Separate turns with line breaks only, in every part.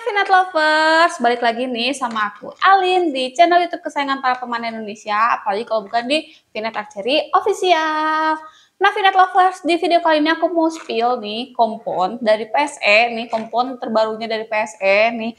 Finat Lovers, balik lagi nih sama aku Alin di channel YouTube kesayangan para pemain Indonesia, apalagi kalau bukan di Finat Archery Official. Nah, Finat Lovers, di video kali ini aku mau spill nih kompon dari PSE, nih kompon terbarunya dari PSE nih.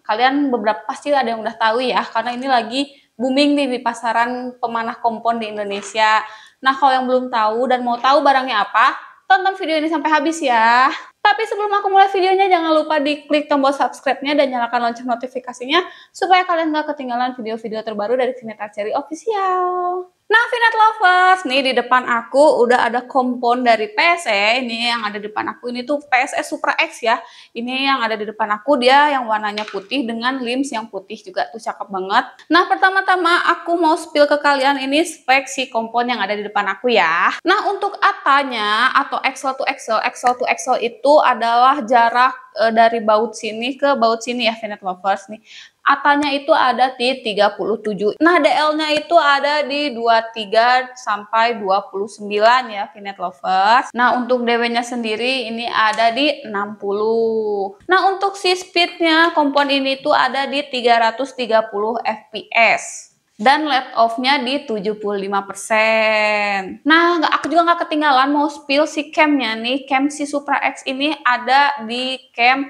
Kalian beberapa pasti ada yang udah tahu ya, karena ini lagi booming nih di pasaran pemanah kompon di Indonesia. Nah, kalau yang belum tahu dan mau tahu barangnya apa, tonton video ini sampai habis ya. Tapi sebelum aku mulai videonya, jangan lupa diklik tombol subscribe-nya dan nyalakan lonceng notifikasinya supaya kalian nggak ketinggalan video-video terbaru dari Sinetar Cherry Official. Nah, Finet Lovers, nih di depan aku udah ada kompon dari PSE. Ini yang ada di depan aku ini tuh PSE Supra X ya. Ini yang ada di depan aku dia yang warnanya putih dengan limbs yang putih juga tuh cakep banget. Nah, pertama-tama aku mau spill ke kalian ini spek si kompon yang ada di depan aku ya. Nah, untuk atanya atau axle to axle, axle to axle itu adalah jarak eh, dari baut sini ke baut sini ya Finet Lovers nih Atanya itu ada di 37. Nah, DL-nya itu ada di 23 sampai 29 ya, Finet Lovers. Nah, untuk DW-nya sendiri ini ada di 60. Nah, untuk si speed-nya kompon ini tuh ada di 330 fps dan let off-nya di 75%. Nah, aku juga nggak ketinggalan mau spill si cam-nya nih. Cam si Supra X ini ada di cam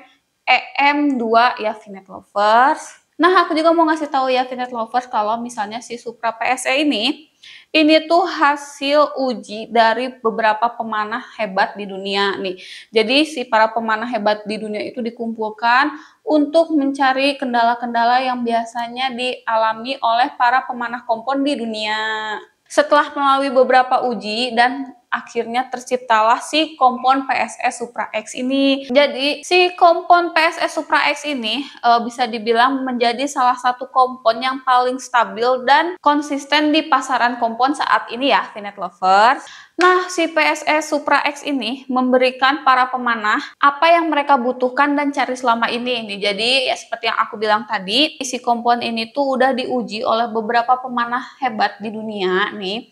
EM2 ya Finet Lovers. Nah, aku juga mau ngasih tahu ya Finet Lovers kalau misalnya si Supra PSE ini ini tuh hasil uji dari beberapa pemanah hebat di dunia nih. Jadi si para pemanah hebat di dunia itu dikumpulkan untuk mencari kendala-kendala yang biasanya dialami oleh para pemanah kompon di dunia. Setelah melalui beberapa uji dan akhirnya terciptalah si kompon PSS Supra X ini. Jadi si kompon PSS Supra X ini e, bisa dibilang menjadi salah satu kompon yang paling stabil dan konsisten di pasaran kompon saat ini ya, Finet Lovers. Nah, si PSS Supra X ini memberikan para pemanah apa yang mereka butuhkan dan cari selama ini. Ini jadi ya seperti yang aku bilang tadi, isi kompon ini tuh udah diuji oleh beberapa pemanah hebat di dunia nih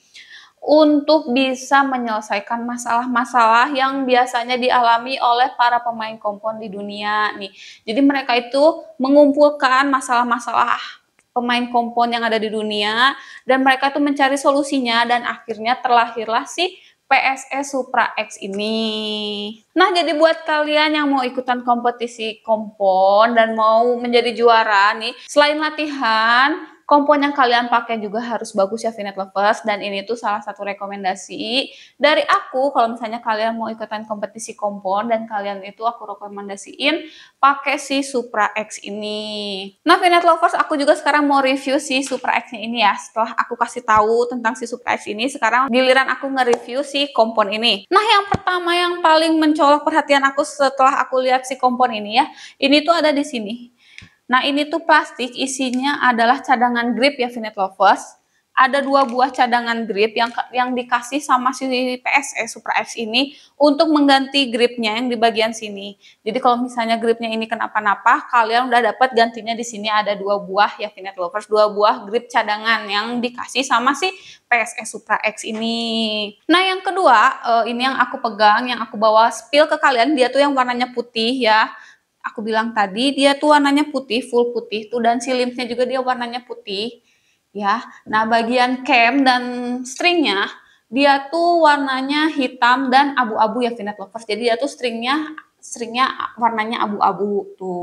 untuk bisa menyelesaikan masalah-masalah yang biasanya dialami oleh para pemain kompon di dunia nih. Jadi mereka itu mengumpulkan masalah-masalah pemain kompon yang ada di dunia dan mereka itu mencari solusinya dan akhirnya terlahirlah si PSE Supra X ini. Nah, jadi buat kalian yang mau ikutan kompetisi kompon dan mau menjadi juara nih, selain latihan, Kompon yang kalian pakai juga harus bagus ya Vinet Lovers dan ini tuh salah satu rekomendasi dari aku kalau misalnya kalian mau ikutan kompetisi kompon dan kalian itu aku rekomendasiin pakai si Supra X ini. Nah Vinet Lovers aku juga sekarang mau review si Supra X ini ya setelah aku kasih tahu tentang si Supra X ini sekarang giliran aku nge-review si kompon ini. Nah yang pertama yang paling mencolok perhatian aku setelah aku lihat si kompon ini ya ini tuh ada di sini Nah ini tuh plastik isinya adalah cadangan grip ya Finet Lovers. Ada dua buah cadangan grip yang yang dikasih sama si PSE Supra X ini untuk mengganti gripnya yang di bagian sini. Jadi kalau misalnya gripnya ini kenapa-napa, kalian udah dapat gantinya di sini ada dua buah ya Finet Lovers, dua buah grip cadangan yang dikasih sama si PSE Supra X ini. Nah yang kedua, eh, ini yang aku pegang, yang aku bawa spill ke kalian, dia tuh yang warnanya putih ya aku bilang tadi dia tuh warnanya putih, full putih tuh dan si limbsnya juga dia warnanya putih ya. Nah, bagian cam dan stringnya dia tuh warnanya hitam dan abu-abu ya Finet Lovers. Jadi dia tuh stringnya stringnya warnanya abu-abu tuh.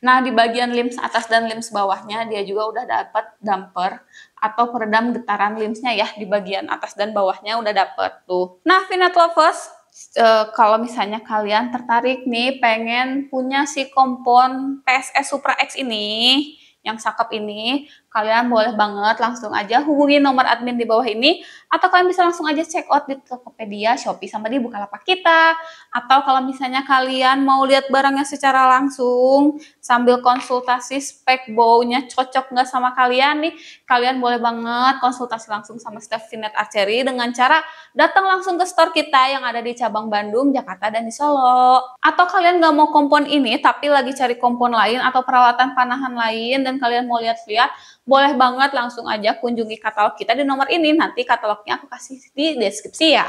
Nah, di bagian limbs atas dan limbs bawahnya dia juga udah dapat damper atau peredam getaran limbsnya ya di bagian atas dan bawahnya udah dapet tuh. Nah, Finet Lovers, Eh, kalau misalnya kalian tertarik nih pengen punya si kompon PSS Supra X ini, yang cakep ini, kalian boleh banget langsung aja hubungi nomor admin di bawah ini, atau kalian bisa langsung aja check out di Tokopedia, Shopee, sama di Bukalapak kita. Atau kalau misalnya kalian mau lihat barangnya secara langsung, sambil konsultasi spek baunya cocok nggak sama kalian nih, kalian boleh banget konsultasi langsung sama staff Vinet Archery dengan cara datang langsung ke store kita yang ada di cabang Bandung, Jakarta, dan di Solo. Atau kalian nggak mau kompon ini, tapi lagi cari kompon lain atau peralatan panahan lain, dan dan kalian mau lihat-lihat, boleh banget langsung aja kunjungi katalog kita di nomor ini. Nanti katalognya aku kasih di deskripsi ya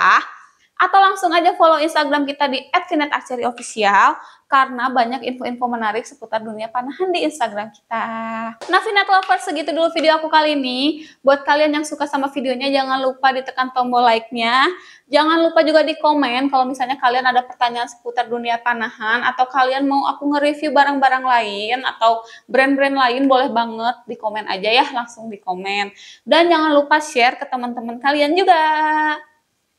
atau langsung aja follow Instagram kita di @finetakseriofficial karena banyak info-info menarik seputar dunia panahan di Instagram kita. Nah, Finet Lovers, segitu dulu video aku kali ini. Buat kalian yang suka sama videonya, jangan lupa ditekan tombol like-nya. Jangan lupa juga di komen kalau misalnya kalian ada pertanyaan seputar dunia panahan atau kalian mau aku nge-review barang-barang lain atau brand-brand lain, boleh banget di komen aja ya, langsung di komen. Dan jangan lupa share ke teman-teman kalian juga.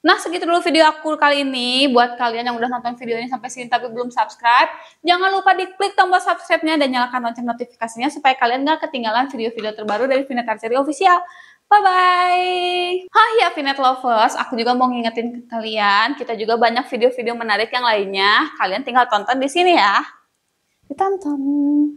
Nah, segitu dulu video aku kali ini. Buat kalian yang udah nonton video ini sampai sini tapi belum subscribe, jangan lupa diklik tombol subscribe-nya dan nyalakan lonceng notifikasinya supaya kalian gak ketinggalan video-video terbaru dari Finet Archery Official. Bye-bye! Hah ya Finet Lovers, aku juga mau ngingetin ke kalian, kita juga banyak video-video menarik yang lainnya. Kalian tinggal tonton di sini ya. Ditonton!